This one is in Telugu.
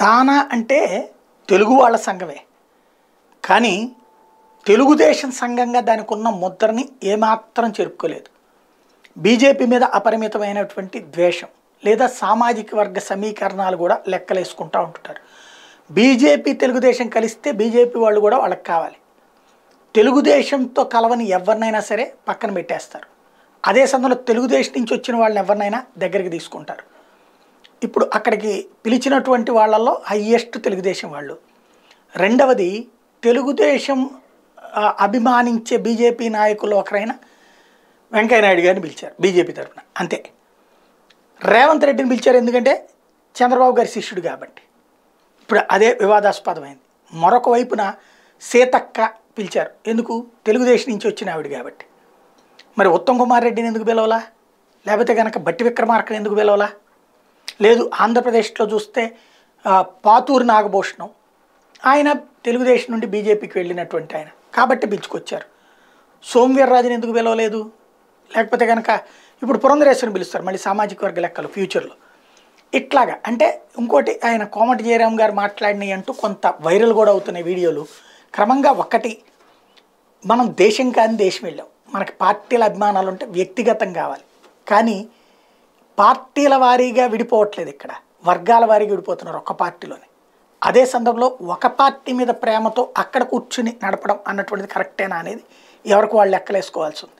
తానా అంటే తెలుగు వాళ్ళ సంఘమే కానీ తెలుగుదేశం సంఘంగా దానికి ఉన్న ముద్రని ఏమాత్రం చెరుపుకోలేదు బీజేపీ మీద అపరిమితమైనటువంటి ద్వేషం లేదా సామాజిక వర్గ సమీకరణాలు కూడా లెక్కలేసుకుంటూ ఉంటుంటారు బీజేపీ తెలుగుదేశం కలిస్తే బీజేపీ వాళ్ళు కూడా వాళ్ళకి కావాలి తెలుగుదేశంతో కలవని ఎవరినైనా సరే పక్కన పెట్టేస్తారు అదే సందర్భంలో తెలుగుదేశం నుంచి వచ్చిన వాళ్ళని ఎవరినైనా దగ్గరికి తీసుకుంటారు ఇప్పుడు అక్కడికి పిలిచినటువంటి వాళ్ళల్లో హయ్యెస్ట్ తెలుగుదేశం వాళ్ళు రెండవది తెలుగుదేశం అభిమానించే బీజేపీ నాయకులు ఒకరైన వెంకయ్యనాయుడు గారిని పిలిచారు బీజేపీ తరఫున అంతే రేవంత్ రెడ్డిని పిలిచారు ఎందుకంటే చంద్రబాబు గారి శిష్యుడు కాబట్టి ఇప్పుడు అదే వివాదాస్పదమైంది మరొక వైపున సీతక్క పిలిచారు ఎందుకు తెలుగుదేశం నుంచి వచ్చిన ఆవిడ కాబట్టి మరి ఉత్తమ్ కుమార్ రెడ్డిని ఎందుకు పిలవలా లేకపోతే కనుక బట్టి విక్రమార్కని ఎందుకు పిలవలా లేదు ఆంధ్రప్రదేశ్లో చూస్తే పాతూరు నాగభూషణం ఆయన తెలుగుదేశం నుండి బీజేపీకి వెళ్ళినటువంటి ఆయన కాబట్టి పిలుచుకొచ్చారు సోమవీర్రాజుని ఎందుకు పిలవలేదు లేకపోతే కనుక ఇప్పుడు పురంధరేశ్వరిని పిలుస్తారు మళ్ళీ సామాజిక వర్గ లెక్కలు ఫ్యూచర్లో ఇట్లాగా అంటే ఇంకోటి ఆయన కోమటి జయరామ్ గారు మాట్లాడినాయి అంటూ కొంత వైరల్ కూడా అవుతున్నాయి వీడియోలు క్రమంగా ఒకటి మనం దేశం కానీ దేశం వెళ్ళాం మనకి పార్టీల అభిమానాలు ఉంటే వ్యక్తిగతం కావాలి కానీ పార్టీల వారీగా విడిపోవట్లేదు ఇక్కడ వర్గాల వారీగా విడిపోతున్నారు ఒక పార్టీలోనే అదే సందర్భంలో ఒక పార్టీ మీద ప్రేమతో అక్కడ కూర్చుని నడపడం అన్నటువంటిది కరెక్టేనా అనేది ఎవరికి వాళ్ళు లెక్కలేసుకోవాల్సి ఉంది